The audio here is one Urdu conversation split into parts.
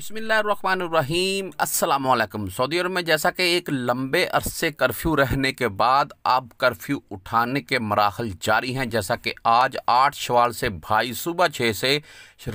بسم اللہ الرحمن الرحیم السلام علیکم سعودی عرب میں جیسا کہ ایک لمبے عرصے کرفیو رہنے کے بعد اب کرفیو اٹھانے کے مراحل جاری ہیں جیسا کہ آج آٹھ شوال سے بھائی صبح چھ سے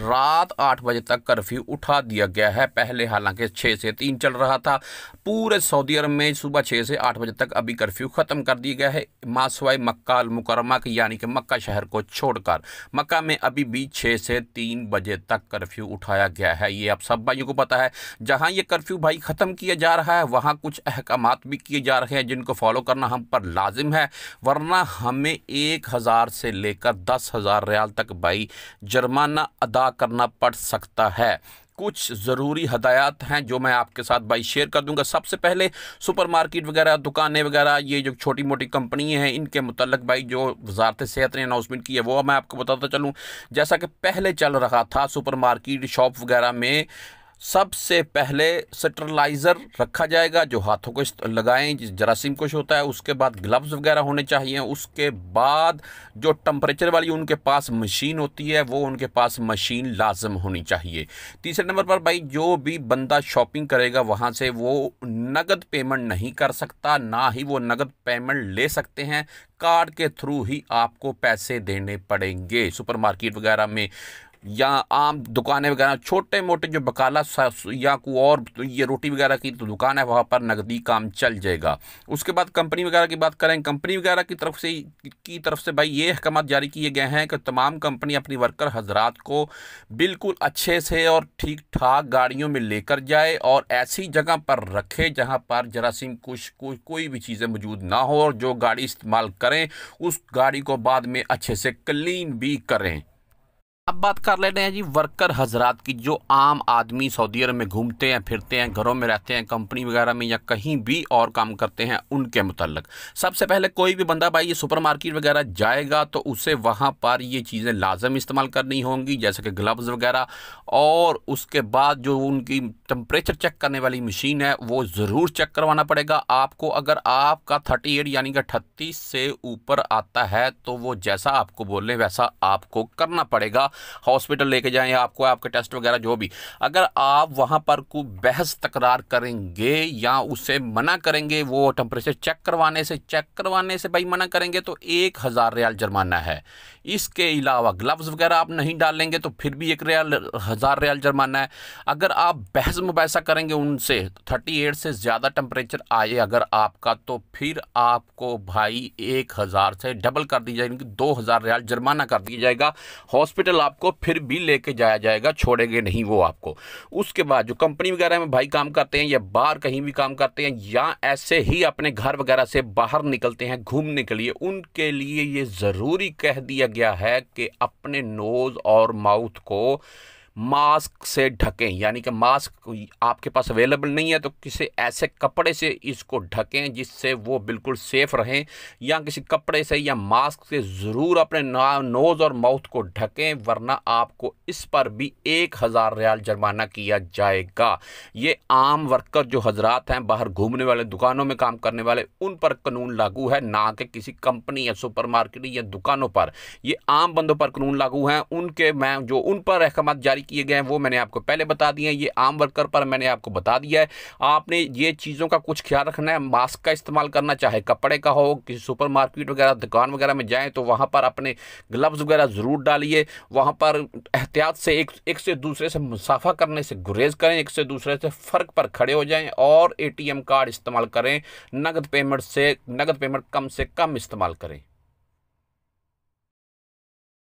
رات آٹھ بجے تک کرفیو اٹھا دیا گیا ہے پہلے حالانکہ چھ سے تین چل رہا تھا پورے سعودی عرب میں صبح چھ سے آٹھ بجے تک ابھی کرفیو ختم کر دیا گیا ہے ماسوائے مکہ المکرمہ کی یعنی کہ مکہ شہر کو چھوڑ کر مکہ میں ابھی بھی چھ سے تین بجے تک کرفیو اٹھایا گیا ہے یہ آپ سب بھائیوں کو پتا ہے جہاں یہ کرفیو بھائی ختم کیا جا رہا ہے وہاں کچھ احکامات بھی جا رہے ہیں جن کو فالو کرنا ہم پر لازم ہے ورنہ ہمیں ایک ہزار ہزار سے لے کر دس ریال تک بھائی جرمانہ ادا کرنا پڑ سکتا ہے کچھ ضروری ہدایات ہیں جو میں آپ کے ساتھ بھائی شیئر کر دوں گا سب سے پہلے سپر مارکیٹ وغیرہ دکانیں وغیرہ یہ جو چھوٹی موٹی کمپنی ہیں ان کے متعلق بھائی جو وزارت صحت نے اناؤنسمنٹ کی ہے وہ میں آپ کو بتاتا چلوں جیسا کہ پہلے چل رہا تھا سپر مارکیٹ شاپ وغیرہ میں سب سے پہلے سٹرلائزر رکھا جائے گا جو ہاتھوں کو لگائیں جس جراثیم کوش ہوتا ہے اس کے بعد گلوز وغیرہ ہونے چاہیے اس کے بعد جو ٹمپریچر والی ان کے پاس مشین ہوتی ہے وہ ان کے پاس مشین لازم ہونی چاہیے تیسرے نمبر پر بھائی جو بھی بندہ شاپنگ کرے گا وہاں سے وہ نقد پیمنٹ نہیں کر سکتا نہ ہی وہ نقد پیمنٹ لے سکتے ہیں کارڈ کے تھرو ہی آپ کو پیسے دینے پڑیں گے سپر مارکیٹ وغیرہ میں یا عام دکانیں وغیرہ چھوٹے موٹے جو بکالا یا کوئی اور یہ روٹی وغیرہ کی تو دکان ہے وہاں پر نقدی کام چل جائے گا اس کے بعد کمپنی وغیرہ کی بات کریں کمپنی وغیرہ کی طرف سے کی طرف سے بھائی یہ احکامات جاری کیے گئے ہیں کہ تمام کمپنی اپنی ورکر حضرات کو بالکل اچھے سے اور ٹھیک ٹھاک گاڑیوں میں لے کر جائے اور ایسی جگہ پر رکھے جہاں پر جراثیم کچھ کوئی بھی چیزیں موجود نہ ہو اور جو گاڑی استعمال کریں اس گاڑی کو بعد میں اچھے سے کلین بھی کریں اب بات کر لیتے ہیں جی ورکر حضرات کی جو عام آدمی سعودی عرب میں گھومتے ہیں پھرتے ہیں گھروں میں رہتے ہیں کمپنی وغیرہ میں یا کہیں بھی اور کام کرتے ہیں ان کے متعلق سب سے پہلے کوئی بھی بندہ بھائی یہ سپر مارکیٹ وغیرہ جائے گا تو اسے وہاں پر یہ چیزیں لازم استعمال کرنی ہوں گی جیسے کہ گلوز وغیرہ اور اس کے بعد جو ان کی ٹمپریچر چیک کرنے والی مشین ہے وہ ضرور چیک کروانا پڑے گا آپ کو اگر آپ کا تھرٹی ایٹ یعنی کہ اٹھتیس سے اوپر آتا ہے تو وہ جیسا آپ کو بولیں ویسا آپ کو کرنا پڑے گا ہاسپٹل لے کے جائیں یا آپ کو آپ کے ٹیسٹ وغیرہ جو بھی اگر آپ وہاں پر کوئی بحث تکرار کریں گے یا اسے منع کریں گے وہ ٹمپریچر چیک کروانے سے چیک کروانے سے بھائی منع کریں گے تو ایک ہزار ریال جرمانہ ہے اس کے علاوہ گلوز وغیرہ آپ نہیں ڈالیں گے تو پھر بھی ایک ریال ہزار ریال جرمانہ ہے اگر آپ بحث مباحثہ کریں گے ان سے تھرٹی ایٹ سے زیادہ ٹمپریچر آئے اگر آپ کا تو پھر آپ کو بھائی ایک ہزار سے ڈبل کر دی جائے گی یعنی دو ہزار ریال جرمانہ کر دیا جائے گا ہاسپٹل آپ کو پھر بھی لے کے جایا جائے گا چھوڑیں گے نہیں وہ آپ کو اس کے بعد جو کمپنی وغیرہ میں بھائی کام کرتے ہیں یا باہر کہیں بھی کام کرتے ہیں یا ایسے ہی اپنے گھر وغیرہ سے باہر نکلتے ہیں گھومنے کے لیے ان کے لیے یہ ضروری کہہ دیا گیا ہے کہ اپنے نوز اور ماؤت کو ماسک سے ڈھکیں یعنی کہ ماسک آپ کے پاس اویلیبل نہیں ہے تو کسی ایسے کپڑے سے اس کو ڈھکیں جس سے وہ بالکل سیف رہیں یا کسی کپڑے سے یا ماسک سے ضرور اپنے نوز اور ماؤتھ کو ڈھکیں ورنہ آپ کو اس پر بھی ایک ہزار ریال جرمانہ کیا جائے گا یہ عام ورکر جو حضرات ہیں باہر گھومنے والے دکانوں میں کام کرنے والے ان پر قانون لاگو ہے نہ کہ کسی کمپنی یا سپر مارکیٹ یا دکانوں پر یہ عام بندوں پر قانون لاگو ہیں ان کے میں جو ان پر احکامات جاری کیے گئے ہیں وہ میں نے آپ کو پہلے بتا دیا یہ عام ورکر پر میں نے آپ کو بتا دیا ہے آپ نے یہ چیزوں کا کچھ خیال رکھنا ہے ماسک کا استعمال کرنا چاہے کپڑے کا ہو کسی سپر مارکیٹ وغیرہ دکان وغیرہ میں جائیں تو وہاں پر اپنے گلوز وغیرہ ضرور ڈالیے وہاں پر احتیاط سے ایک ایک سے دوسرے سے مسافہ کرنے سے گریز کریں ایک سے دوسرے سے فرق پر کھڑے ہو جائیں اور اے ٹی ایم کارڈ استعمال کریں نقد پیمنٹ سے نقد پیمنٹ کم سے کم استعمال کریں